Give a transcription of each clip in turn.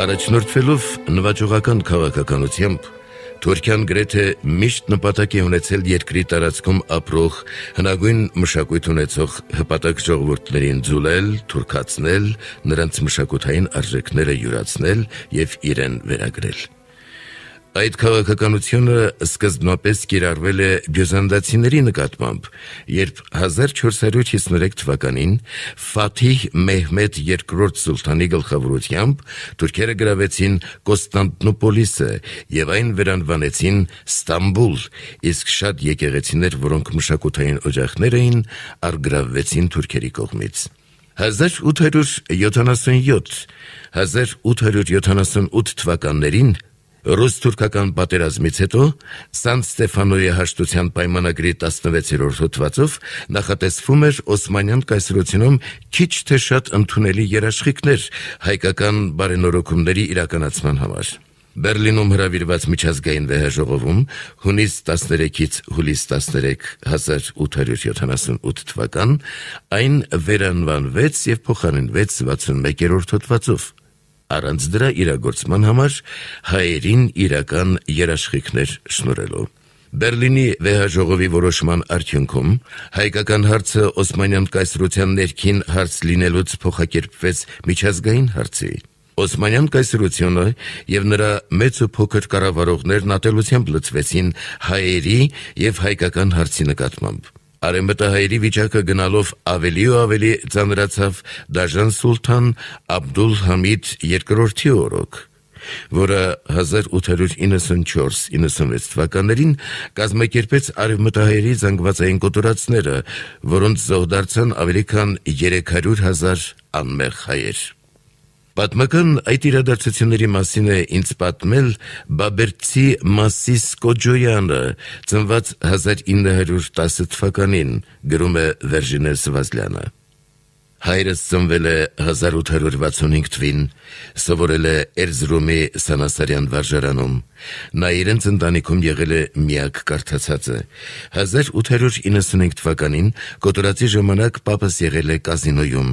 Առաջնորդվելով նվաճողական քաղաքականությամբ Թուրքիան գրեթե միշտ նպատակ է ունեցել երկրի տարածքում ապրող հնագույն մշակույթ ունեցող հպատակ ժողովուրդներին ձուլել, թուրքացնել, նրանց մշակութային արժեքները յուրացնել եւ իրեն վերագրել։ Այդ քաղաքականությունը սկզբնապես կիրառվել է գյուզանդացիների նկատմամբ, երբ 1453 թվականին Ֆաթիհ Մեհմեդ II սուլտանի գլխավորությամբ թուրքերը գրավեցին Կոստանդնուպոլիսը եւ այն վերանվանեցին Ստամբուլ, իսկ շատ եկեղեցիներ, որոնք մշակութային օջախներ էին, արգրավվեցին թուրքերի կողմից։ 1877 1878 թվականներին Ռուս-թուրքական պատերազմից հետո Սան Ստեփանոյի հաշտության պայմանագրի 16-րդ հոդվածով նախատեսվում էր Օսմանյան կայսրությունում քիչ թե շատ ընդունելի երաշխիքներ հայկական բարենորոգումների իրականացման համար։ Բերլինում հրավիրված միջազգային վեհաժողովում հունիս 13-ից հուլիս 13 1878 թվական այն վերանվանվեց եւ փոխանինվեց 61-րդ հոդվածով առանց դրա իրագործման համար հայերին իրական երաշխիքներ շնորելու։ Բերլինի վեհաժողովի որոշման արդյունքում հայկական հարցը Օսմանյան կայսրության ներքին հարց լինելուց փոխակերպվեց միջազգային հարցի։ Օսմանյան կայսրությունը եւ նրա մեծ ու փոքր կառավարողներն ատելությամբ լծվեցին հայերի եւ հայկական հարցի նկատմամբ։ Արեմտահայերի վիճակը գնալով ավելի ու ավելի ծանրացավ Դաժան Սուլթան Աբդուլ Համիդ II-ի օրոք որը 1894-96 թվականներին կազմակերպեց արևմտահայերի զանգվածային կոտորածները, որոնց զոհդարձան ավելի քան 300 հազար անմեղ հայեր։ Պատմական այդ իրադարձությունների մասին է ինձ պատմել Բաբերցի Մասիս Կոջոյանը, ծնված 1910 թվականին, գրում է Վերժինե Սվազլյանը։ Հայրս ծնվել է 1865 թվին, սովորել է Էրզրումի Սանասարյան վարժարանում։ Նա իրենց ընտանիքում եղել է միակ կարդացածը։ 1895 թվականին կոտորածի ժամանակ պապս եղել է կազինոյում։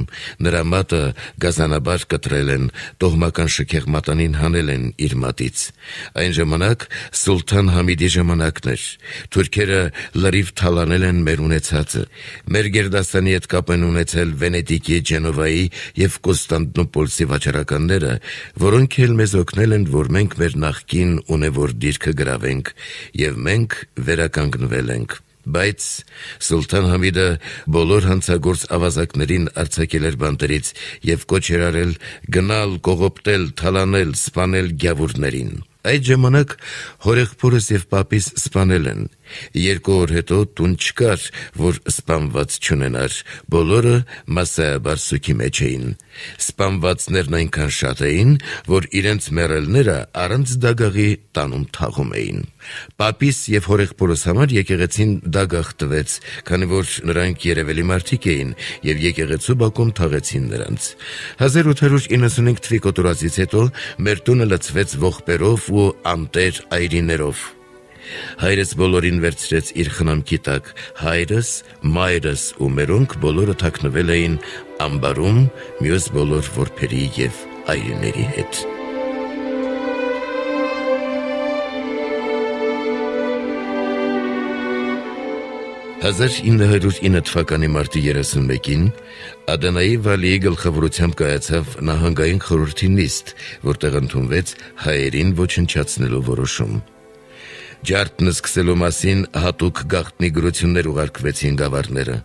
Նրա մատը գազանաբար կտրել են, տոհմական շքեղ մատանին հանել են իր մատից։ Այն ժամանակ Սուլթան Համիդի ժամանակն էր։ Թուրքերը լրիվ թալանել են մեր ունեցածը։ Մեր գերդաստանի հետ կապ են ունեցել Վենետի Լիդիե Ջենովայի եւ Կոստանդնոպոլսի վաճառականները, որոնք էլ մեզ օգնել են, որ մենք մեր նախկին ունևոր դիրքը գրավենք եւ մենք վերականգնվել ենք։ Բայց Սուլտան Համիդը բոլոր հանցագործ ավազակներին արձակել էր բանտերից եւ կոչ էր արել գնալ, կողոպտել, թալանել, սպանել գյավուրներին։ Այդ ժամանակ հորեղբորս եւ պապիս սպանել են Երկու օր հետո տուն չկար, որ սպանված չունենար։ Բոլորը մասայաբար սուքի մեջ էին։ Սպանվածներն այնքան շատ էին, որ իրենց մերելները առանց դագաղի տանում թաղում էին։ Պապիս եւ հորեղբորոս համար եկեղեցին դագաղ տվեց, քանի որ նրանք երևելի մարդիկ էին եւ եկեղեցու բակում թաղեցին նրանց։ 1895 թվականի կոտորածից հետո մեր տունը լցվեց ողբերով ու անտեր այրիներով։ Հայրս բոլորին վերցրեց իր խնամքի տակ։ Հայրս, մայրս ու մերոնք բոլորը թաքնվել էին ամբարում մյուս բոլոր որբերի եւ այրիների հետ։ Հազար 909 թվականի մարտի 31-ին Ադանայի վալիի գլխավորությամբ կայացավ նահանգային խորհրդի նիստ, որտեղ ընդունվեց հայերին ոչնչացնելու որոշում։ Ջարդն սկսելու մասին հատուկ գաղտնի գրություններ ուղարկվեցին գավառները։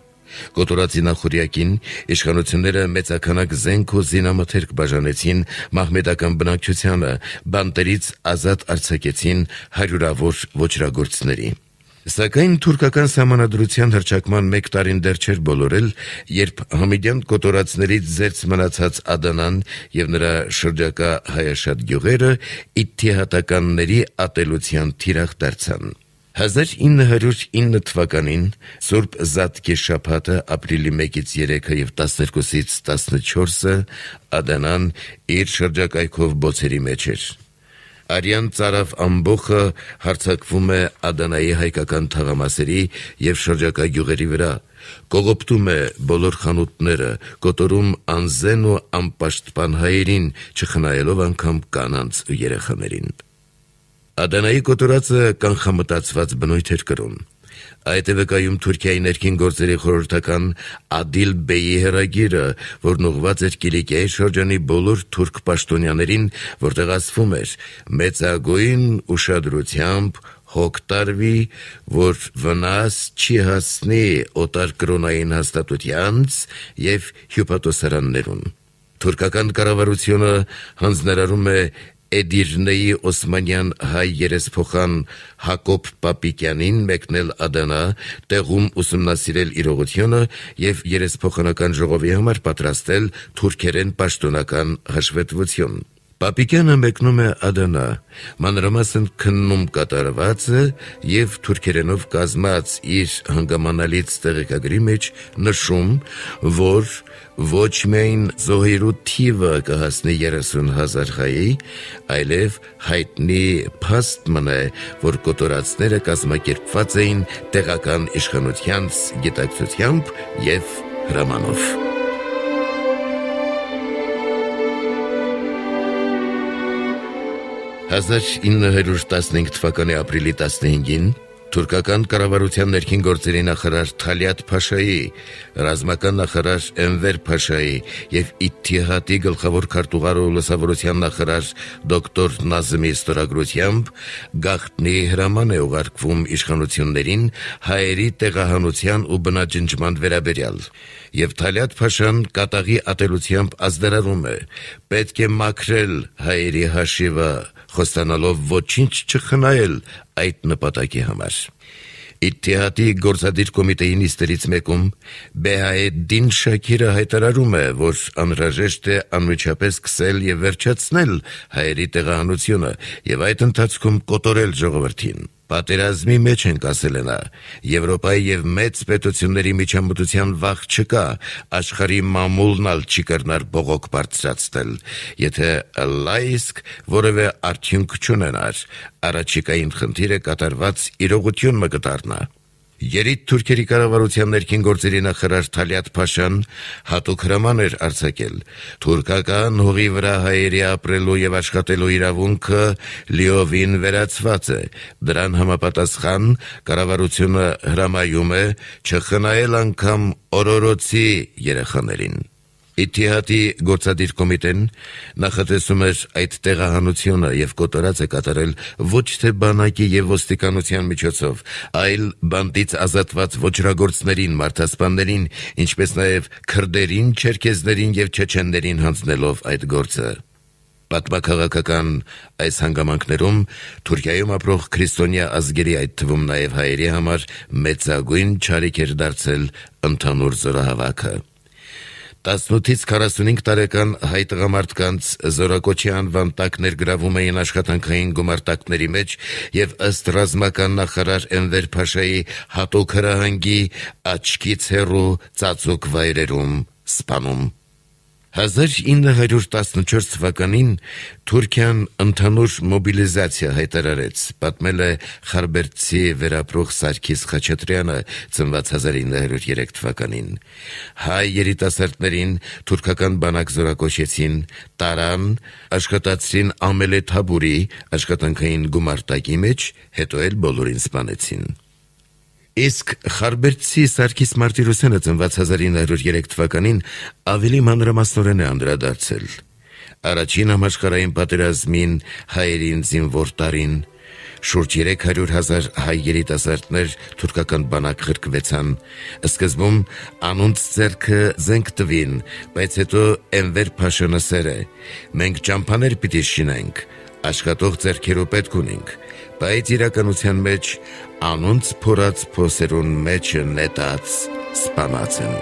Կոտորած զինախորյակին իշխանությունները մեծականակ զենք ու զինամթերք բաժանեցին մահմեդական բնակչությանը, բանտերից ազատ արձակեցին հարյուրավոր ոչրագործների։ Սակայն թուրքական համանadrության հրճակման 1 տարին դեռ չէր բոլորել, երբ Համիդյան կոտորածներից ծերծ մնացած Ադանան եւ նրա շրջակա հայաշատ գյուղերը իթիհատականների ատելության թիրախ դարձան։ 1909 թվականին Սուրբ Զատկե շաբաթը ապրիլի 1-ից 3-ը եւ 12-ից 14-ը Ադանան իր շրջակայքով բոցերի մեջ էր։ Արյան Ծարավ ամբոխը հարցակվում է Ադանայի հայկական թաղամասերի եւ շրջակա գյուղերի վրա։ Կողոպտում է բոլոր խանութները, կոտորում անզեն ու անպաշտպան հայերին, չխնայելով անգամ կանանց ու երեխաներին։ Ադանայի կոտորածը կանխամտածված բնույթ էր կրում։ Այդ էվեկայում Թուրքիայի ներքին գործերի խորհրդական Ադիլ Բեյի հերագիրը, որն ուղված էր Կիլիկիայի շրջանի բոլոր թուրք պաշտոնյաներին, որտեղ ասվում էր. «Մեծագույն ուշադրությամբ հոգ տարվի, որ վնաս չի հասնի օտար կրոնային հաստատությանց եւ հյուպատոսարաններուն»։ Թուրքական կառավարությունը հանձնարարում է Էդիրնեի Օսմանյան հայ երեսփոխան Հակոբ Պապիկյանին մեկնել Ադանա, տեղում ուսումնասիրել իրողությունը եւ երեսփոխանական ժողովի համար պատրաստել թուրքերեն պաշտոնական հաշվետվություն։ Պապիկյանը մեկնում է Ադանա, մանրամասն քննում կատարվածը եւ թուրքերենով կազմած իր հանգամանալից տեղեկագրի մեջ նշում, որ ոչ միայն զոհերու թիվը կհասնի 30000 հայի, այլև հայտնի փաստմն է, որ կոտորածները կազմակերպված էին տեղական իշխանությանց գիտակցությամբ եւ հրամանով։ 1915 թվականի ապրիլի 15-ին Թուրքական կառավարության ներքին գործերի նախարար Թալիատ Փաշայի, ռազմական նախարար Էնվեր Փաշայի եւ Իթիհատի գլխավոր քարտուղար ու լուսավորության նախարար դոկտոր Նազմի Ստորագրությամբ գախտնի հրաման է ուղարկվում իշխանություններին հայերի տեղահանության ու բնաջնջման վերաբերյալ եւ Թալիատ Փաշան կատաղի ատելությամբ ազդարարում է պետք է մաքրել հայերի հաշիվը խոստանալով ոչինչ չխնայել այդ նպատակի համար։ Իթիհատի գործադիր կոմիտեի նիստերից մեկում Բեհայեդին Շաքիրը հայտարարում է, որ անհրաժեշտ է անմիջապես սկսել եւ վերջացնել հայերի տեղահանությունը եւ այդ ընթացքում կոտորել ժողովրդին։ Պատերազմի մեջ ենք ասել նա։ Եվրոպայի եւ մեծ պետությունների միջամտության վախ չկա, աշխարհի մամուլն ալ չի կրնար բողոք բարձրացնել։ Եթե լայսկ որևէ արդյունք չունենար, առաջիկային խնդիրը կատարված իրողություն մը կդառնա։ Երիտ Թուրքերի կառավարության ներքին գործերի նախարար Թալիատ Փաշան հատուկ հրաման էր արձակել թուրքական հողի վրա հայերի ապրելու եւ աշխատելու իրավունքը լիովին վերացված է դրան համապատասխան կառավարությունը հրամայում է չխնայել անգամ օրորոցի երեխաներին Իթիհատի գործադիր կոմիտեն նախատեսում էր այդ տեղահանությունը եւ կոտորած է կատարել ոչ թե բանակի եւ ոստիկանության միջոցով, այլ բանդից ազատված ոչրագործներին, մարտհասpanներին, ինչպես նաեւ քրդերին, չերքեզներին եւ չեչեններին հանձնելով այդ գործը։ Պատմակաղակական այս հանգամանքներում Թուրքիայում ապրող քրիստոնյա ազգերի այդ թվում նաև հայերի համար մեծագույն ճարիք էր դարձել ընդհանուր զորահավաքը։ 18-ից 45 տարեկան հայ տղամարդկանց զորակոչի անվան տակ ներգրավում էին աշխատանքային գումարտակների մեջ եւ ըստ ռազմական նախարար Էնվեր Փաշայի հատուկ հրահանգի աչքից հեռու ծածուկ վայրերում սպանում 1914 թվականին Թուրքիան ընդհանուր մոբիլիզացիա հայտարարեց, պատմել է Խարբերցի վերապրող Սարգիս Խաչատրյանը, ծնված 1903 թվականին։ Հայ երիտասարդներին թուրքական բանակ զորակոչեցին, տարան, աշխատացին ամելեթաբուրի աշխատանքային գումարտակի մեջ, հետո էլ բոլորին սպանեցին։ Իսկ Խարբերտցի Սարգիս Մարտիրոսյանը ծնված 1903 թվականին ավելի մանրամասնորեն է անդրադարձել առաջին համաշխարհային պատերազմին, հայերին զինվոր տարին շուրջ 300.000 հայ երիտասարդներ թուրքական բանակ ղրկվեցան։ Սկզբում անոնց ցերքը զենք տվին, բայց հետո Էնվեր Փաշանը սերը։ Մենք ճամփաներ պիտի շինենք, աշխատող ձեռքերով պետք ունենք բայց իրականության մեջ անոնց փորած փոսերուն մեջը նետած սպանած են։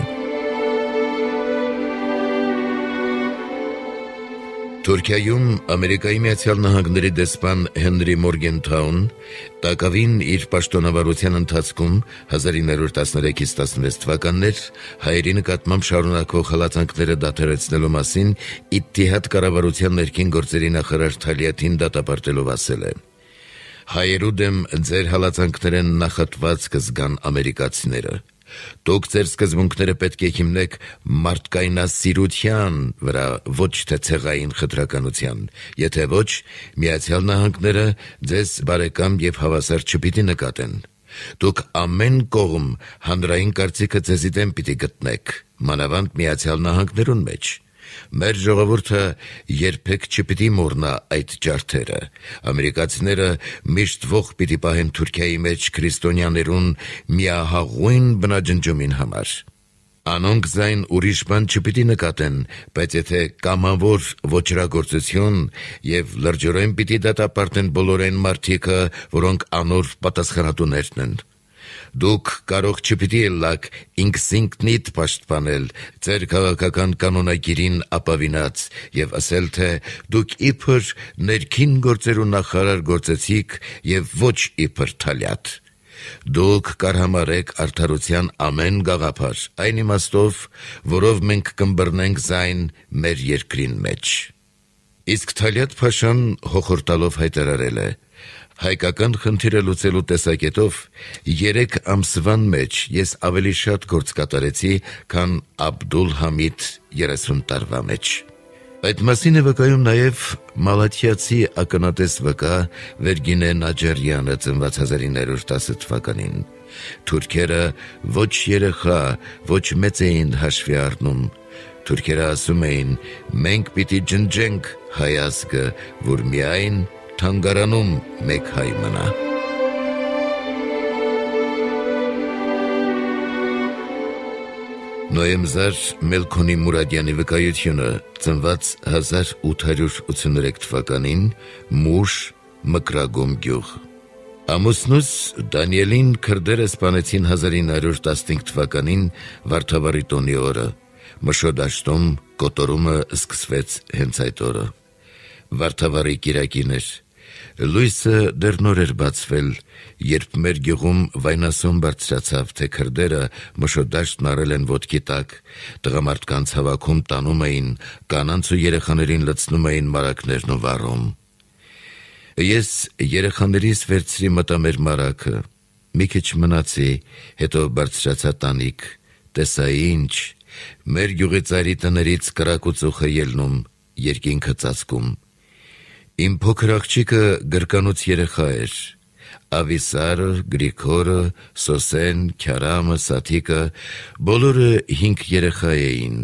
Թուրքիայում Ամերիկայի Միացյալ Նահանգների դեսպան Հենրի Մորգենթաուն տակավին իր պաշտոնավարության ընթացքում 1913-ից 16 թվականներ հայերի նկատմամբ շարունակող հալածանքները դադարեցնելու մասին Իթիհադ կառավարության ներքին գործերի նախարար Թալիատին դատապարտելով ասել է հայերու դեմ ձեր հալածանքներեն նախատված կզգան ամերիկացիները։ Դուք ձեր սկզբունքները պետք է հիմնեք մարդկայնասիրության վրա, ոչ թե ցեղային խտրականության։ Եթե ոչ, Միացյալ Նահանգները ձեզ բարեկամ եւ հավասար չպիտի նկատեն։ Դուք ամեն կողմ հանրային կարծիքը ձեզի դեմ պիտի գտնեք, մանավանդ Միացյալ Նահանգներուն մեջ։ մեջ Մեր ժողովուրդը երբեք չպիտի մոռնա այդ ջարդերը։ Ամերիկացիները միշտ ող պիտի պահեն Թուրքիայի մեջ քրիստոնյաներուն միահաղույն բնաջնջումին համար։ Անոնք զայն ուրիշ բան չպիտի նկատեն, բայց եթե կամավոր ոչրագործություն եւ լրջորեն պիտի դատապարտեն բոլորեն մարդիկը, որոնք անոր պատասխանատուներն են։ Դուք կարող չպիտի ելնաք ինքսինքնիդ պաշտպանել ձեր քաղաքական կանոնագիրին ապավինած եւ ասել թե դուք իբր ներքին գործերու նախարար գործեցիք եւ ոչ իբր թալյատ։ Դուք կարհամարեք արդարության ամեն գաղափար, այն իմաստով, որով մենք կմբռնենք զայն մեր երկրին մեջ։ Իսկ Թալյատ Փաշան հոխորտալով հայտարարել է. Հայկական խնդիրը լուծելու տեսակետով 3 ամսվան մեջ ես ավելի շատ գործ կատարեցի, քան Աբդուլ Համիդ 30 տարվա մեջ։ Այդ մասին է վկայում նաև Մալաթիացի ականատես վկա Վերգինե Նաջերյանը ծնված 1910 թվականին։ Թուրքերը ոչ երեխա, ոչ մեծ էին հաշվի առնում Թուրքերը ասում էին. «Մենք պիտի ջնջենք հայ ազգը, որ միայն թանգարանում մեկ հայ մնա։ Նոեմզար Մելքոնի Մուրադյանի վկայությունը ծնված 1883 թվականին Մուշ Մկրագոմ գյուղ։ Ամուսնուս Դանիելին քրդերը սպանեցին 1915 թվականին Վարդավարի տոնի օրը։ Մշոդաշտում կոտորումը սկսվեց հենց այդ օրը։ Վարդավարի Կիրակին էր։ Լույսը դեռ նոր էր բացվել, երբ մեր գյուղում վայնասոն բարձրացավ, թե քրդերը մշոդաշտն առել են ոտքի տակ, տղամարդկանց հավաքում տանում էին, կանանց ու երեխաներին լցնում էին մարակներն ու վառում։ Ես երեխաներից վերցրի մտա մեր մարակը։ Մի քիչ մնացի, հետո բարձրացա տանիք, տեսա ինչ, մեր գյուղի ծայրի տներից կրակուցուխը ելնում, երկինքը ծածկում Իմ փոքր աղջիկը գրկանոց երեխա էր։ Ավիսարը, Գրիգորը, Սոսեն, Քյարամը, Սաթիկը բոլորը 5 երեխա էին։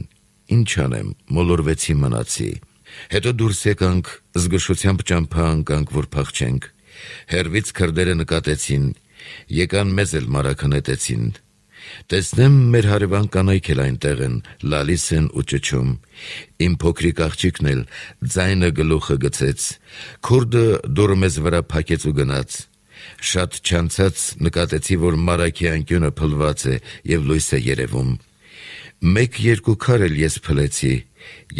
Ինչ անեմ, մոլորվեցի մնացի։ Հետո դուրս եկանք, զգշությամբ ճամփա անկանք, որ փախչենք։ Հերվից քրդերը նկատեցին, եկան մեզ էլ մարակնետեցին։ Տեսնեմ մեր հարևան կանայք էլ այնտեղ են, լալիս են ու ճճում։ Իմ փոքրիկ աղջիկն էլ ձայնը գլուխը գցեց։ Քուրդը դուրը մեզ վրա փակեց ու գնաց։ Շատ չանցած նկատեցի, որ մարակի անկյունը փլված է եւ լույսը երևում։ Մեկ-երկու քար էլ ես փլեցի։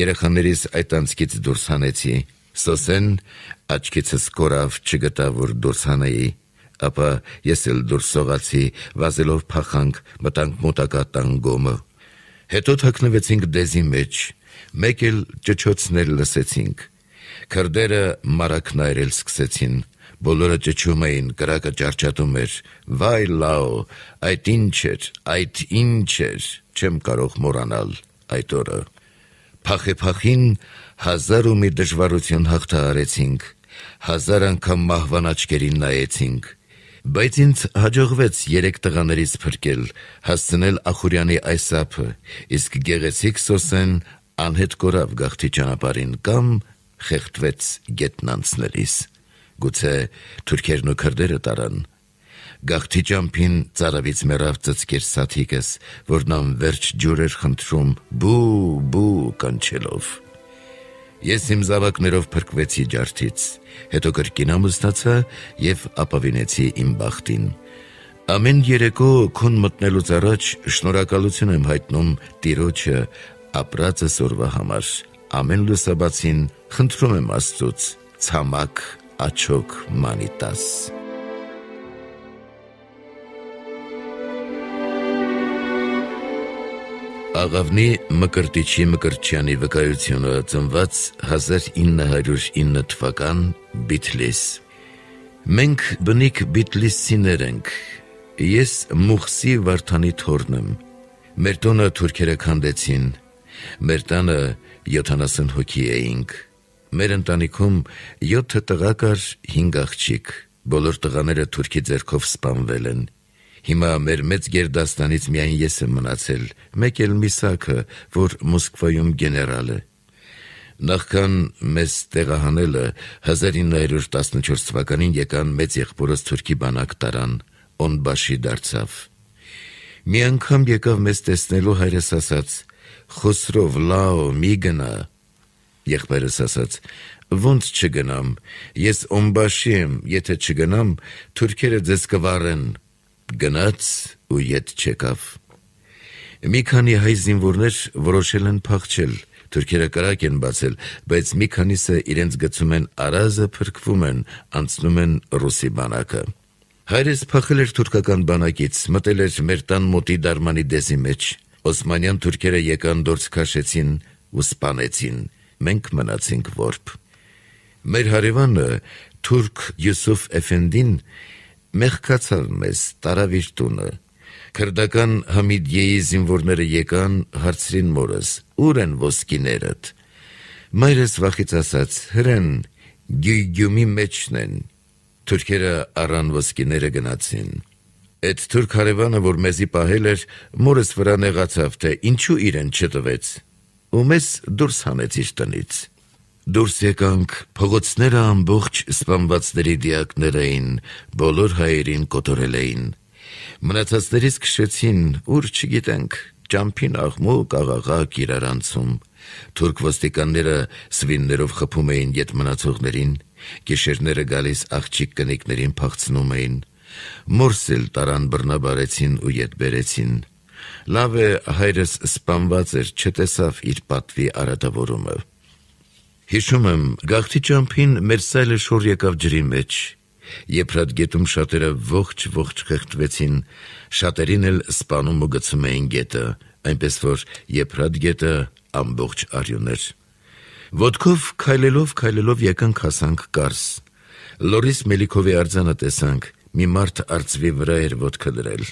Երեխաներիս այդ անցքից դուրս հանեցի։ Սոսեն աչքիցս կորավ չգտա որ դուրս հանեի ապա ես էլ դուրս սողացի, վազելով փախանք, մտանք մոտակա տանգոմը։ Հետո թաքնվեցինք դեզի մեջ, մեկ էլ ճճոցներ լսեցինք։ Քրդերը մարակնայրել սկսեցին, բոլորը ճճում էին, կրակը ճարճատում էր։ Վայ լաո, այդ ինչ էր, այդ ինչ էր, չեմ կարող մոռանալ այդ օրը։ Փախեփախին հազար ու մի դժվարություն հաղթահարեցինք հազար անգամ մահվան աչքերին նայեցինք։ Բայց ինձ հաջողվեց երեք տղաներից փրկել, հասցնել Ախուրյանի այս ափը, իսկ գեղեցիկ սոսեն անհետ կորավ գաղթի ճանապարհին կամ խեղդվեց գետնանցներից։ Գուցե թուրքերն ու քրդերը տարան գաղթի ճամփին ծարավից մեռավ ծծկեր սաթիկս, որն անverջ ջուր էր խնդրում՝ բու բու կանչելով։ Ես իմ զավակներով փրկվեցի ջարդից, հետո կրկին ամուսնացա եւ ապավինեցի իմ բախտին։ Ամեն երեկո քուն մտնելուց առաջ շնորհակալություն եմ հայտնում Տիրոջը ապրածը սորվա համար։ Ամեն լուսաբացին խնդրում եմ Աստծոց ցամաք աչոք մանիտաս։ Աղավնի Մկրտիչի Մկրտչյանի վկայությունը ծնված 1909 թվական Բիթլիս։ Մենք բնիկ Բիթլիսիներ ենք։ Ես Մուխսի Վարդանի թորն եմ։ Մեր տոնը թուրքերը քանդեցին։ Մեր տանը 70 հոգի էինք։ Մեր ընտանիքում 7 տղա կար, 5 աղջիկ։ Բոլոր տղաները թուրքի ձեռքով սպանվել են։ Հիմա մեր մեծ գերդաստանից միայն ես եմ մնացել, մեկ էլ Միսակը, որ Մոսկվայում գեներալ է։ Նախքան մեզ տեղահանելը 1914 թվականին եկան մեծ եղբորս թուրքի բանակ տարան, Օնբաշի դարձավ։ Մի անգամ եկավ մեզ տեսնելու հայրս ասաց. «Խոսրով լաո մի գնա»։ Եղբերս ասաց. «Ոնց չգնամ։ Ես Օնբաշի եմ, եթե չգնամ, թուրքերը ձեզ կվառեն»։ Գնաց ու յետ չեկավ։ Մի քանի հայ զինվորներ որոշել են փախչել, թուրքերը կրակ են բացել, բայց մի քանիսը իրենց գցում են արազը, փրկվում են, անցնում են ռուսի բանակը։ Հայրս փախել էր թուրքական բանակից, մտել էր մեր տան մոտի դարմանի դեզի մեջ։ Օսմանյան թուրքերը եկան դուրս քաշեցին ու սպանեցին։ Մենք մնացինք որբ։ Մեր հարևանը թուրք Յուսուֆ Էֆենդին մեղքացավ մեզ տարավիր տունը։ Քրդական Համիդյեի զինվորները եկան, հարցրին մորս. «Ուր են ոսկիներդ»։ Մայրս վախից ասաց. «Հրեն, գյուգյումի մեջն են»։ Թուրքերը առան ոսկիները գնացին։ Այդ թուրք հարևանը, որ մեզի պահել էր, մորս վրա նեղացավ, թե ինչու իրեն չտվեց։ Ու մեզ դուրս հանեց իր տնից։ Դուրս եկանք, փողոցները ամբողջ սպանվածների դիակներ էին, բոլոր հայերին կոտորել էին։ Մնացածներից քշեցին, ուր չգիտենք, ճամփին աղմուկ, աղաղակ իրարանցում։ Թուրք ոստիկանները սվիններով խփում էին իդ մնացողներին, գիշերները գալիս աղջիկ կնիկներին փախցնում էին։ Մորսել տարան բռնաբարեցին ու իդ բերեցին։ Լավ է հայրս սպանված էր, չտեսավ իր պատվի արատավորումը։ Հիշում եմ, գաղթի ճամփին մեր սայլը շոր եկավ ջրի մեջ։ Եփրատ գետում շատերը ողջ-ողջ խեղդվեցին, շատերին էլ սպանում ու գցում էին գետը, այնպես որ Եփրատ գետը ամբողջ արյուն էր։ Ոտքով քայլելով քայլելով եկանք հասանք Կարս։ Լորիս Մելիքովի արձանը տեսանք, մի մարդ արծվի վրա էր ոտքը դրել։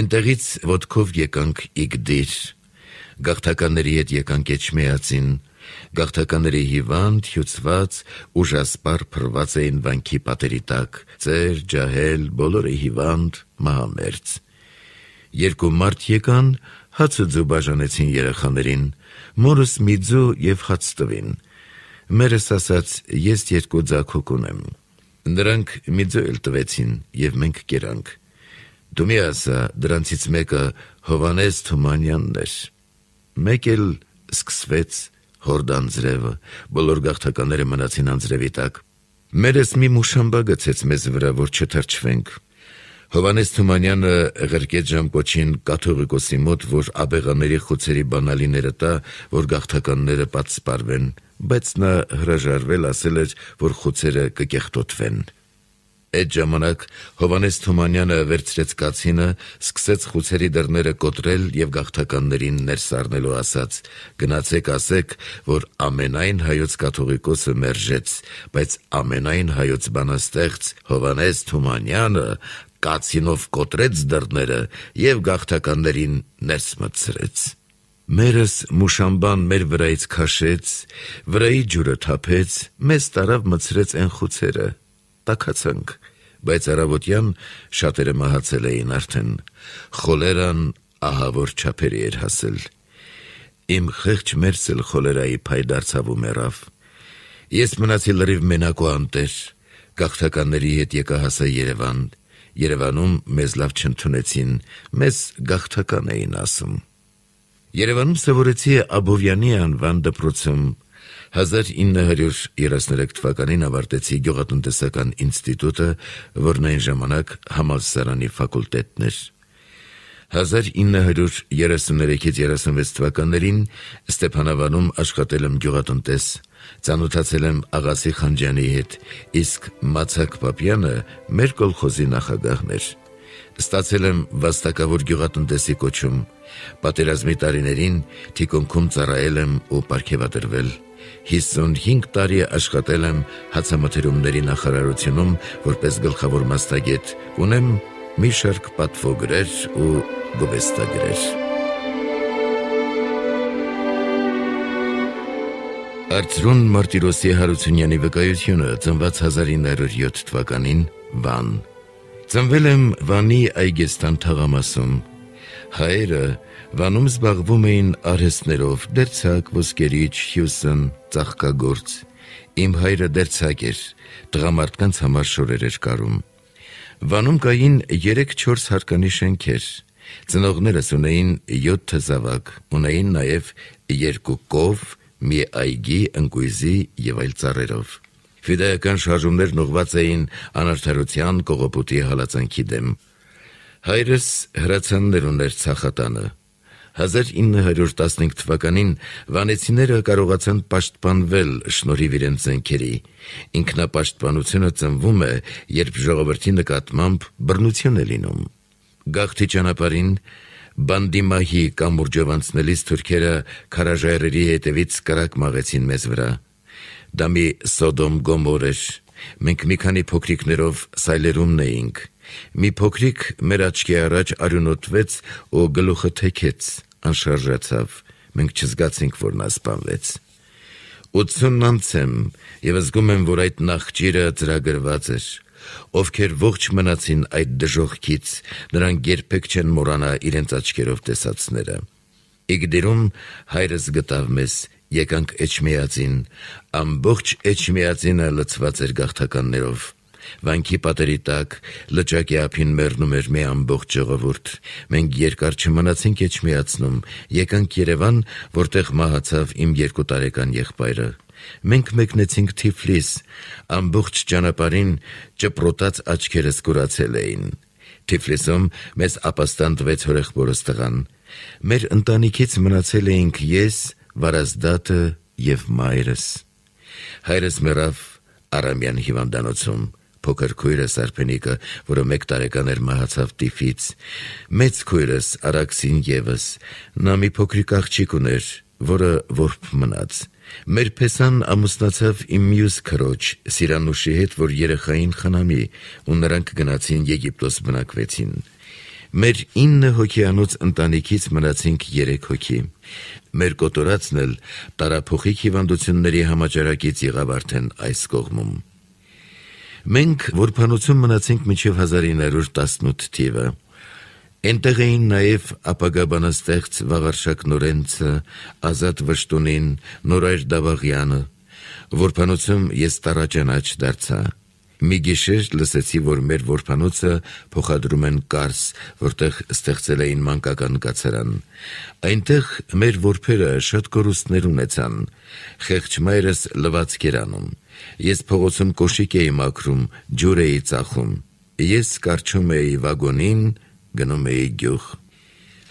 Ընտեղից ոտքով եկանք Իգդիր։ Գաղթականների հետ եկանք Էջմեածին, եկանք Գաղթականների հիվանդ, հյուծված, ուժասպար փրված էին վանքի պատերի տակ, ծեր, ջահել, բոլորը հիվանդ, մահամերց։ Երկու մարդ եկան, հացը ձու բաժանեցին երեխաներին, մորս մի ձու եւ հաց տվին։ Մերս ասաց, ես երկու ձակոկ ունեմ։ Նրանք մի ձու էլ տվեցին եւ մենք կերանք։ Դու մի ասա, դրանցից մեկը Հովանես Թումանյանն էր։ Մեկ էլ սկսվեց հորդան ձրևը, բոլոր գաղթականները մնացին անձրևի տակ։ Մերս մի մուշամբա գցեց մեզ վրա, որ չթրջվենք։ Հովանես Թումանյանը ղրկեց ժամկոչին կաթողիկոսի մոտ, որ աբեղաների խոցերի բանալիները տա, որ գաղթականները պատսպարվեն, բայց նա հրաժարվել ասել էր, որ խոցերը կկեղտոտվեն։ Այդ ժամանակ Հովանես Թումանյանը վերցրեց կացինը, սկսեց խուցերի դռները կոտրել եւ գաղթականներին ներսառնելու ասաց. «Գնացեք, ասեք, որ ամենայն հայոց կաթողիկոսը մերժեց, բայց ամենայն հայոց բանաստեղծ Հովանես Թումանյանը կացինով կոտրեց դռները եւ գաղթականներին ներս մտցրեց»։ Մերս մուշամբան մեր վրայից քաշեց, վրայի ջուրը թափեց, մեզ տարավ մցրեց այն խուցերը տակացանք, բայց առավոտյան շատերը մահացել էին արդեն։ Խոլերան ահավոր չափերի էր հասել։ Իմ խեղճ մերսել խոլերայի փայդարցավում երավ։ Ես մնացի լրիվ մենակ ու անտեր։ Գաղթականների հետ եկա հասա Երևան։ Երևանում մեզ լավ չընդունեցին, մեզ գաղթական էին ասում։ Երևանում սովորեցի Աբովյանի անվան դպրոցում 1933 թվականին ավարտեցի գյուղատնտեսական ինստիտուտը, որն այն ժամանակ համալսարանի ֆակուլտետն էր։ 1933-ից 36 թվականներին Ստեփանավանում աշխատել եմ գյուղատնտես, ծանոթացել եմ Աղասի Խանջյանի հետ, իսկ Մացակ Պապյանը մեր կոլխոզի նախագահն էր։ Ստացել եմ վաստակավոր գյուղատնտեսի կոչում։ Պատերազմի տարիներին թիկունքում ծառայել եմ ու ապարգևատրվել։ 55 տարի աշխատել եմ հացամթերումների նախարարությունում որպես գլխավոր մասնագետ։ Ունեմ մի շարք պատվոգրեր ու գովեստագրեր։ Արծրուն Մարտիրոսի Հարությունյանի վկայությունը ծնված 1907 թվականին Վան։ Ծնվել եմ Վանի Այգեստան թաղամասում։ Հայերը Վանում զբաղվում էին արհեստներով՝ դերցակ, ոսկերիչ, հյուսն, ծաղկագործ։ Իմ հայրը դերցակ էր, տղամարդկանց համար շորեր էր կարում։ Վանում կային 3-4 հարկանի շենքեր։ Ծնողներս ունեին 7 զավակ, ունեին նաև երկու կով, մի այգի, ընկույզի եւ այլ ծառերով։ Ֆիդեական շարժումներն ուղված էին անարդարության կողոպուտի հալածանքի դեմ։ Հայրս հրացաններ ուներ ցախատանը, 1915 թվականին վանեցիները կարողացան պաշտպանվել շնորհիվ իրենց զենքերի։ Ինքնապաշտպանությունը ծնվում է, երբ ժողովրդի նկատմամբ բռնություն է լինում։ Գաղթի ճանապարհին բանդիմահի կամուրջով անցնելիս թուրքերը քարաժայռերի հետևից կրակ մաղեցին մեզ վրա։ Դա մի Սոդոմ Գոմոր էր։ Մենք մի քանի փոքրիկներով սայլերումն էինք։ Մի փոքրիկ մեր աչքի առաջ արյունոտվեց ու գլուխը թեքեց, անշարժացավ։ Մենք չզգացինք, որ նա սպանվեց։ 80 անց եմ եւ զգում եմ, որ այդ նախճիրը ծրագրված էր։ Ովքեր ողջ մնացին այդ դժողքից, նրանք երբեք չեն մոռանա իրենց աչքերով տեսածները։ Իգդերում հայրս գտավ մեզ եկանք Էջմիածին, ամբողջ Էջմիածինը լցված էր գաղթականներով։ Վանքի պատերի տակ լճակի ափին մեռնում էր մի ամբողջ ժողովուրդ։ Մենք երկար չմնացինք էջ միացնում, եկանք Երևան, որտեղ մահացավ իմ երկու տարեկան եղբայրը։ Մենք մեկնեցինք Թիֆլիս, ամբողջ ճանապարհին ճպրոտած աչքերս կուրացել էին։ Թիֆլիսում մեզ ապաստան տվեց հորեղբորս տղան։ Մեր ընտանիքից մնացել էինք ես, Վարազդատը եւ մայրս։ Հայրս մեռավ Արամյան հիվանդանոցում փոքր քույրս Արփենիկը, որը 1 տարեկան էր մահացավ տիֆից, մեծ քույրս Արաքսին Եվս, նա մի փոքրիկ աղջիկ ուներ, որը որբ մնաց։ Մեր փեսան ամուսնացավ իմ մյուս քրոջ Սիրանուշի հետ, որ երեխային խնամի, ու նրանք գնացին Եգիպտոս բնակվեցին։ Մեր 9 հոգեանոց ընտանիքից մնացինք 3 հոգի։ Մեր կոտորածն էլ տարափոխիկ հիվանդությունների համաճարակից եղավ արդեն այս կողմում։ Մենք որփանություն մնացինք մինչև 1918 թիվը։ Այնտեղ էին նաև ապագաբանաստեղծ Վաղարշակ Նորենցը, Ազատ Վշտունին, Նորայր Դավաղյանը, որփանություն ես տարաճանաչ դարձա։ Մի գիշեր լսեցի, որ մեր որփանոցը փոխադրում են Կարս, որտեղ ստեղծել էին մանկական կացարան։ Այնտեղ մեր որփերը շատ կորուստներ ունեցան։ Խեղճ մայրս լվաց կերանում։ Ես փողոցում կոշիկ էի մաքրում, ջուր էի ծախում։ Ես կարճում էի վագոնին, գնում էի գյուղ։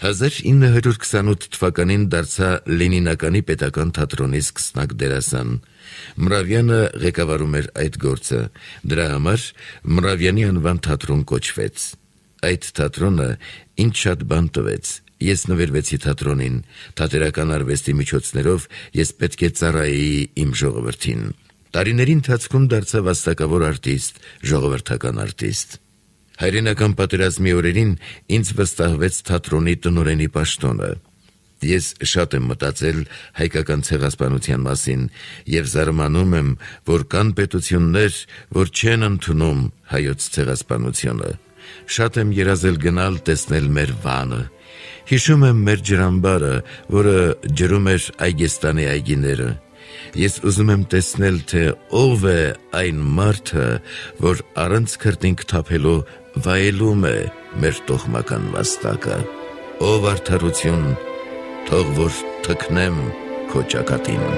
1928 թվականին դարձա Լենինականի պետական թատրոնի սկսնակ դերասան։ Մրավյանը ղեկավարում էր այդ գործը։ Դրա համար Մրավյանի անվան թատրոն կոչվեց։ Այդ թատրոնը ինչ շատ բան տվեց։ Ես նվերվեցի թատրոնին, թատերական արվեստի միջոցներով ես պետք է ծառայի իմ ժողովրդին։ Տարիների ընթացքում դարձավ աստակավոր արտիստ, ժողովրդական արտիստ։ Հայրենական պատերազմի օրերին ինձ վստահվեց թատրոնի տնօրենի պաշտոնը։ Ես շատ եմ մտածել հայկական ցեղասպանության մասին եւ զարմանում եմ, որ կան պետություններ, որ չեն ընդունում հայոց ցեղասպանությունը։ Շատ եմ երազել գնալ տեսնել մեր վանը։ Հիշում եմ մեր ջրամբարը, որը ջրում էր Այգեստանի այգիները։ Ես ուզում եմ տեսնել, թե ով է այն մարդը, որ առանց քրտինք թափելու վայելում է մեր տոհմական վաստակը։ Ով արդարություն թող որ թքնեմ քո ճակատին։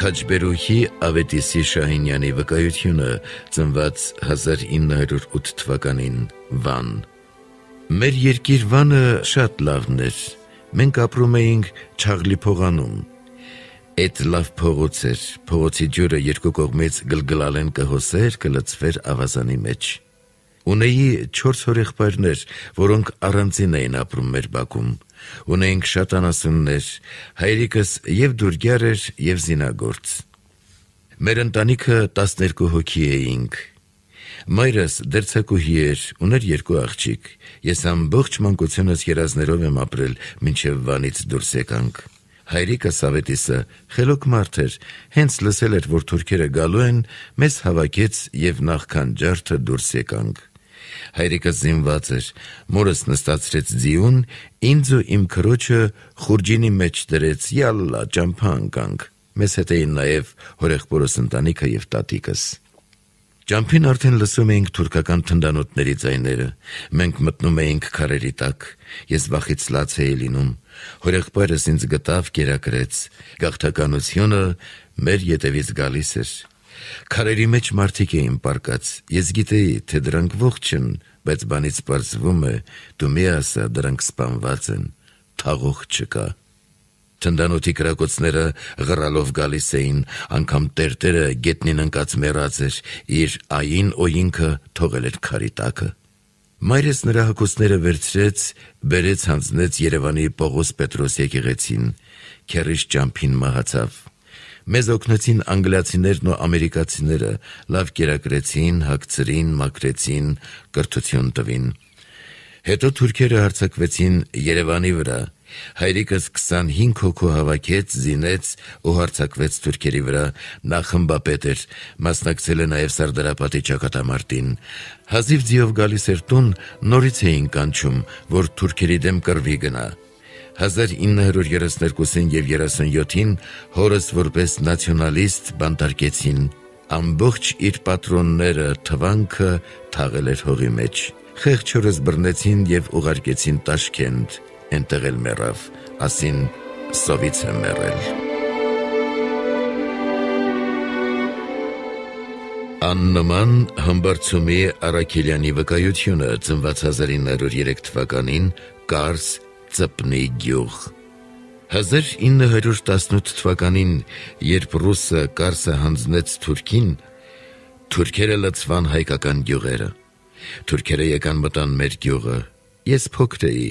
Քաջբերուհի Ավետիսի Շահինյանի վկայությունը ծնված 1908 թվականին Վան։ Մեր երկիր Վանը շատ լավն էր։ Մենք ապրում էինք Չաղլի փողանում։ Այդ լավ փողոց էր, փողոցի ջուրը երկու կողմից գլգլալեն կհոսեր, կլծվեր ավազանի մեջ։ Ունեի 4 հորեղբայրներ, որոնք առանձին էին ապրում մեր բակում։ Ունեինք շատ անասուններ, հայրիկս եւ դուրգյար էր եւ զինագործ։ Մեր ընտանիքը 12 հոգի էինք։ Մայրս դերցակուհի էր, ուներ երկու աղջիկ։ Ես ամբողջ մանկությունս երազներով եմ ապրել, մինչև վանից դուրս եկանք։ Հայրիկս Ավետիսը խելոք մարդ էր, հենց լսել էր, որ թուրքերը գալու են, մեզ հավաքեց եւ նախքան ջարդը դուրս եկանք։ Հայրիկը զինված էր։ Մորս նստացրեց ձիուն, ինձ ու իմ քրոջը խուրջինի մեջ դրեց։ Յալլա, ճամփա անկանք։ Մեզ հետ էին նաև հորեղբորոս ընտանիքը եւ տատիկս։ Ճամփին արդեն լսում էինք թուրքական թնդանոթների ձայները։ Մենք մտնում էինք քարերի տակ։ Ես վախից լաց էի լինում։ Հորեղբայրս ինձ գտավ, կերակրեց։ Գաղթականությունը մեր յետևից գալիս էր։ Քարերի մեջ մարդիկ էին պարկած։ Ես գիտեի, թե դրանք ողջ են, բայց բանից պարզվում է, դու մի ասա, դրանք սպանված են, թաղող չկա։ Թնդանոթի կրակոցները գրալով գալիս էին, անգամ տերտերը գետնին ընկած մեռած էր, իր ային օինքը թողել էր քարի տակը։ Մայրս նրա հագուստները վերցրեց, բերեց հանձնեց Երևանի Պողոս Պետրոս եկեղեցին, քերիշ ճամփին մահացավ։ Մեզ օգնեցին անգլիացիներն ու ամերիկացիները, լավ կերակրեցին, հագցրին, մաքրեցին, կրթություն տվին։ Հետո թուրքերը հարձակվեցին Երևանի վրա։ Հայրիկս 25 հոգու հավաքեց, զինեց ու հարձակվեց թուրքերի վրա։ Նա խմբապետ էր, մասնակցել է նաև Սարդարապետի ճակատամարտին։ Հազիվ ձիով գալիս էր տուն, նորից էին կանչում, որ թուրքերի դեմ կռվի գնա։ 1932-ին եւ 37-ին հորս որպես նացիոնալիստ բանտարկեցին։ Ամբողջ իր պատրոնները թվանքը թաղել էր հողի մեջ։ Խեղճորս բռնեցին եւ ուղարկեցին Տաշկենտ, ընտեղ էլ մեռավ, ասին սովից է մեռել։ Աննման հմբարձումի Արաքելյանի վկայությունը ծնված 1903 թվականին Կարս ծպնի գյուղ։ 1918 թվականին, երբ ռուսը Կարսը հանձնեց Թուրքին, թուրքերը լցվան հայկական գյուղերը։ Թուրքերը եկան մտան մեր գյուղը։ Ես փոքր էի,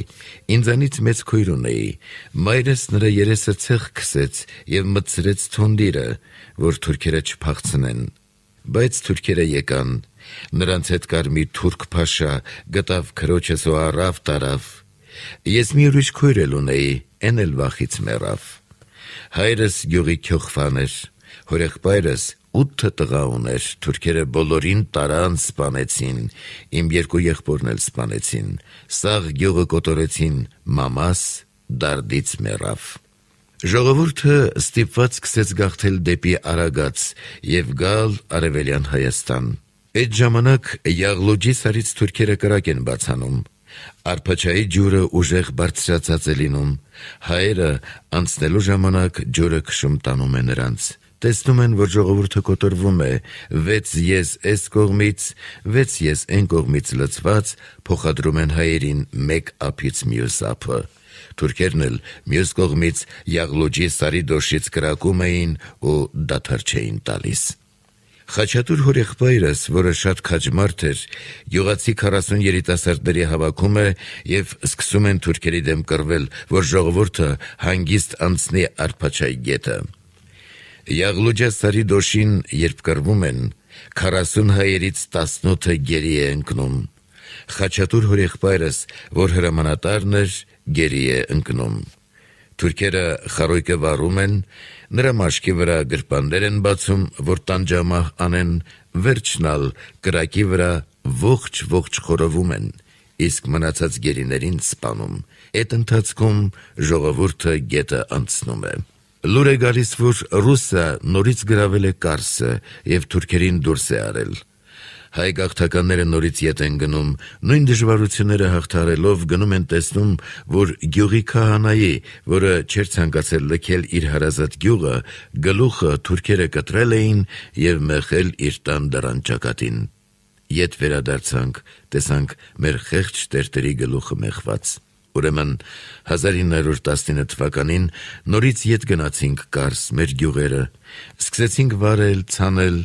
ինձանից մեծ քույր ունեի։ Մայրս նրա երեսը ցեղ քսեց եւ մտցրեց թոնդիրը, որ թուրքերը չփախցնեն։ Բայց թուրքերը եկան, Նրանց հետ կար մի թուրք փաշա, գտավ քրոջս ու առավ տարավ։ Ես մի ուրիշ քույր էլ ունեի, այն էլ վախից մեռավ։ Հայրս յուղի քյուղվան էր, հորեղբայրս 8 տղա ուներ, թուրքերը բոլորին տարան սպանեցին, իմ երկու եղբորն էլ սպանեցին, սաղ գյուղը կոտորեցին, մամաս դարդից մեռավ։ Ժողովուրդը ստիպված սկսեց գաղթել դեպի Արագած եւ գալ Արևելյան Հայաստան։ Այդ ժամանակ Յաղլոջի սարից թուրքերը կրակ են բացանում, Արփաչայի ջուրը ուժեղ բարձրացած է լինում։ Հայերը անցնելու ժամանակ ջուրը քշում տանում է նրանց։ Տեսնում են, որ ժողովուրդը կոտրվում է, 6 ես այս կողմից, 6 ես այն կողմից լծված, փոխադրում են հայերին մեկ ափից մյուս ափը։ Թուրքերն էլ մյուս կողմից Յաղլոջի Սարիդոշից կրակում էին ու դադար չէին տալիս։ Խաչատուր հորեղբայրս, որը շատ քաջմարդ էր, յուղացի 40 երիտասարդների հավաքում է եւ սկսում են թուրքերի դեմ կռվել, որ ժողովուրդը հանգիստ անցնի արփաչայ գետը։ Յաղլուջա սարի դոշին, երբ կռվում են, 40 հայերից 18-ը գերի է ընկնում։ Խաչատուր հորեղբայրս, որ հրամանատարն էր, գերի է ընկնում։ Թուրքերը խարույկը վառում են Նրա մաշկի վրա գրպաններ են բացում, որ տանջամահ անեն, վերջնալ կրակի վրա ողջ-ողջ խորովում են, իսկ մնացած գերիներին սպանում։ Այդ ընթացքում ժողովուրդը գետը անցնում է։ Լուր է գալիս, որ Ռուսը նորից գրավել է Կարսը եւ թուրքերին դուրս է արել հայ գաղթականները նորից ետ են գնում, նույն դժվարությունները հաղթարելով գնում են տեսնում, որ գյուղի քահանայի, որը չեր ցանկացել լքել իր հարազատ գյուղը, գլուխը թուրքերը կտրել էին եւ մեղել իր տան դռան ճակատին։ Ետ վերադարձանք, տեսանք մեր խեղճ տերտերի գլուխը մեղված։ Ուրեմն 1919 թվականին նորից իդ գնացինք Կարս մեր գյուղերը։ Սկսեցինք վարել, ցանել,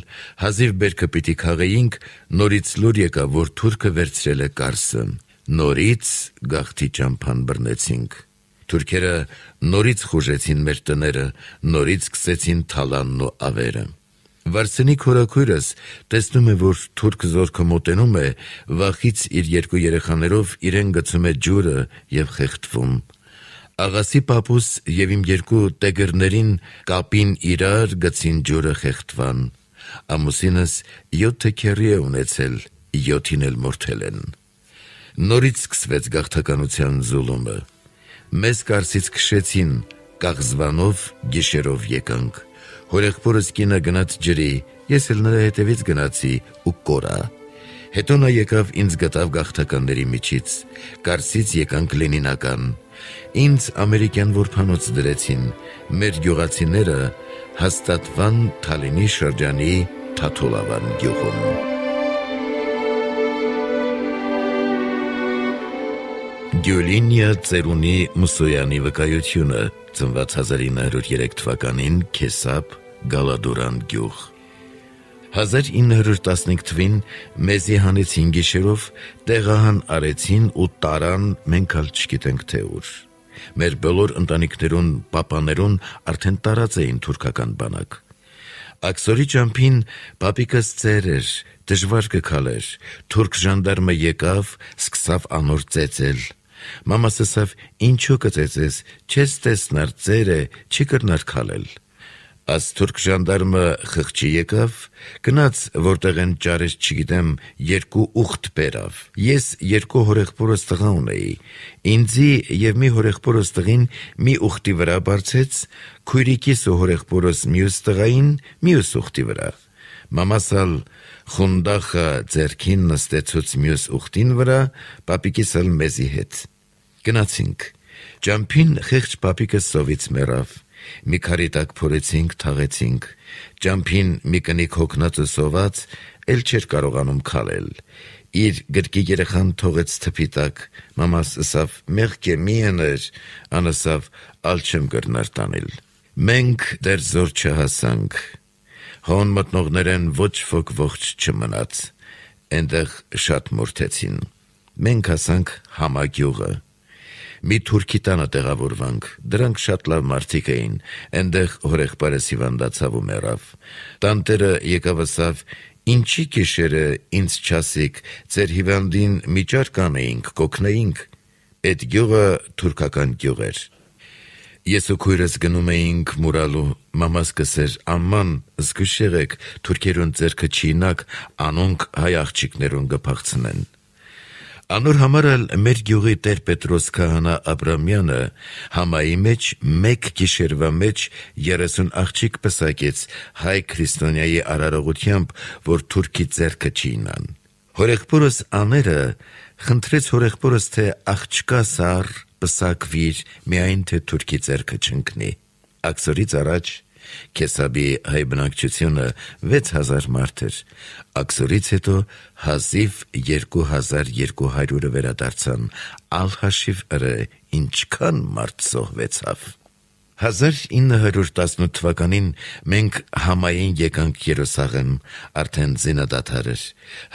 հազիվ բերքը պիտի քաղեինք, նորից լուր եկա, որ թուրքը վերցրել է Կարսը։ Նորից գախտի ճամփան բռնեցինք։ Թուրքերը նորից խոժեցին մեր տները, նորից սկսեցին թալանն ու ավերը։ Վարսենի քորակույրս տեսնում է, որ թուրք զորքը մոտենում է, վախից իր երկու երեխաներով իրեն գցում է ջուրը եւ խեղդվում։ Աղասի pappus եւ իմ երկու տեգերներին կապին իրար գցին ջուրը խեղդվան։ Ամուսինս 7 քերի է ունեցել, 7-ին էլ մորթել են։ Նորից սկսվեց գաղթականության զուլումը։ Մեզ կարծից քշեցին, կաղզվանով, գիշերով եկանք։ Հորեղբորս կինը գնաց ջրի, ես էլ նրա հետևից գնացի ու կորա։ Հետո նա եկավ ինձ գտավ գաղթականների միջից։ Կարսից եկանք Լենինական։ Ինձ ամերիկյան որփանոց դրեցին։ Մեր գյուղացիները հաստատվան Թալինի շրջանի Թաթուլավան գյուղում։ Գյուլինիա Ծերունի Մուսոյանի վկայությունը ծնված 1903 թվականին Քեսապ Գալադորան գյուղ 1915 թվին մեզի հանեցին գիշերով, տեղահան արեցին ու տարան, մենք հալ չգիտենք թե ուր։ Մեր բոլոր ընտանիքներուն, պապաներուն արդեն տարած էին թուրքական բանակ։ Աքսորի ճամփին պապիկս ծեր էր, դժվար կքալեր։ Թուրք ժանդարմը եկավ, սկսավ անոր ծեծել։ Մամաս ասավ. «Ինչու կծեծես, չես տեսնար ծերը, չի կրնար քալել»։ Աստուրք ժանդարմը խղճի եկավ, գնաց որտեղ են ճարես չգիտեմ, երկու ուխտ բերավ։ Ես երկու հորեղբորս տղա ունեի։ Ինձի եւ մի հորեղբորս տղին մի ուխտի վրա բարձեց, քույրիկիս ու հորեղբորս մյուս տղային մյուս ուխտի վրա։ Մամասալ խունդախը ձերքին նստեցուց մյուս ուխտին վրա, պապիկիս էլ մեզի հետ։ Գնացինք։ Ջամփին խեղճ պապիկը սովից մեռավ Մի քարի տակ փորեցինք, թաղեցինք։ Ճամփին մի կնիկ հոգնածը սոված, ել չէր կարողանում քալել։ Իր գրկի երեխան թողեց թփի տակ, մամաս ասավ. «Մեղք է մի ըներ», անասավ. «Ալ չեմ գրնար տանել»։ Մենք դեռ զոր չհասանք։ Հոն մտնողներեն ոչ ոք ողջ չմնաց։ Այնտեղ շատ մորթեցին։ Մենք հասանք համագյուղը։ Մի թուրքի տանը տեղավորվանք։ Դրանք շատ լավ մարդիկ էին։ Այնտեղ հորեղբարս հիվանդացավ ու մեռավ։ Տանտերը եկավսավ Ինչի կիշերը ինձ չասիկ, ծեր հիվանդին միջար կանեինք, կոգնեինք, այդ գյուղը թուրկական գյուղ էր։ Ես ու քույրս գնում էինք մուրալու, մամաս կսեր, «Աման, զգուշ եղեք, թուրքերուն ձերքը չինակ, անոնք հայ աղջիկներուն գփացնեն»։ Անոր համար էլ մեր գյուղի Տեր Պետրոս քահանա Աբրամյանը համայի մեջ մեկ գիշերվա մեջ 30 աղջիկ պսակեց հայ քրիստոնյայի արարողությամբ, որ թուրքի ձեռքը չինան։ Հորեղբորս աները խնդրեց հորեղբորս թե աղջկա սար պսակվիր միայն թե թուրքի ձեռքը չընկնի։ Աքսորից առաջ Քեսաբի հայ բնակչությունը 6000 մարդ էր։ Աքսորից հետո հազիվ 2200-ը վերադարձան։ Ալհաշիվ ըրը ինչքան մարդ սողվեցավ։ 1918 թվականին մենք համային եկանք Երուսաղեմ, արդեն զինադադար էր։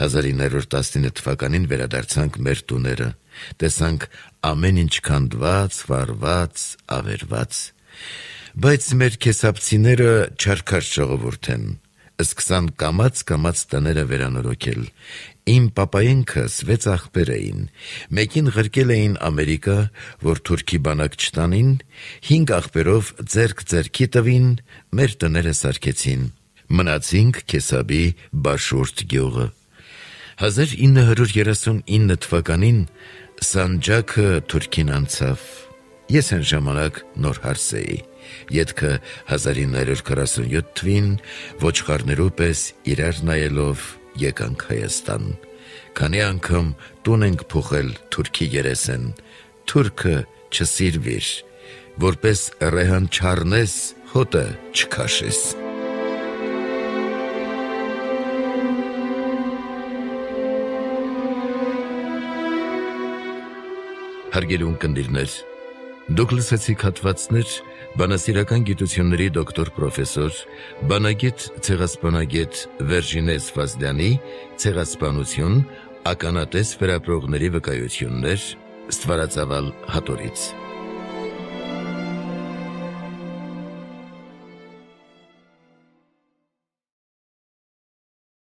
1919 թվականին վերադարձանք մեր տուները։ Տեսանք ամեն ինչ քանդված, վարված, ավերված։ Բայց մեր քեսապցիները չարքար ժողովուրդ են։ Սկսան կամած-կամած տները վերանորոգել։ Իմ papayenքս վեց ախպեր էին։ Մեկին ղրկել էին Ամերիկա, որ Թուրքի բանակ չտանին, 5 ախպերով ձերք ձերքի տվին, մեր տները սարքեցին։ Մնացինք քեսաբի Բաշուրտ գյուղը։ 1939 թվականին Սանջակը Թուրքին անցավ։ Ես այն ժամանակ նոր հարս էի։ Ետքը 1947 թվին ոչխարներու պես իրար նայելով եկանք Հայաստան։ Քանի անգամ տուն ենք փոխել Թուրքի երեսեն։ Թուրքը չսիրվիր, որպես ռեհան չառնես, հոտը չքաշես։ Հարգելուն կնդիրներ, դուք լսեցիք հատվածներ, բանասիրական գիտությունների դոկտոր պրոֆեսոր, բանագետ ցեղասպանագետ Վերժինես Վազդյանի ցեղասպանություն, ականատես վերապրողների վկայություններ, ստվարածավալ հատորից։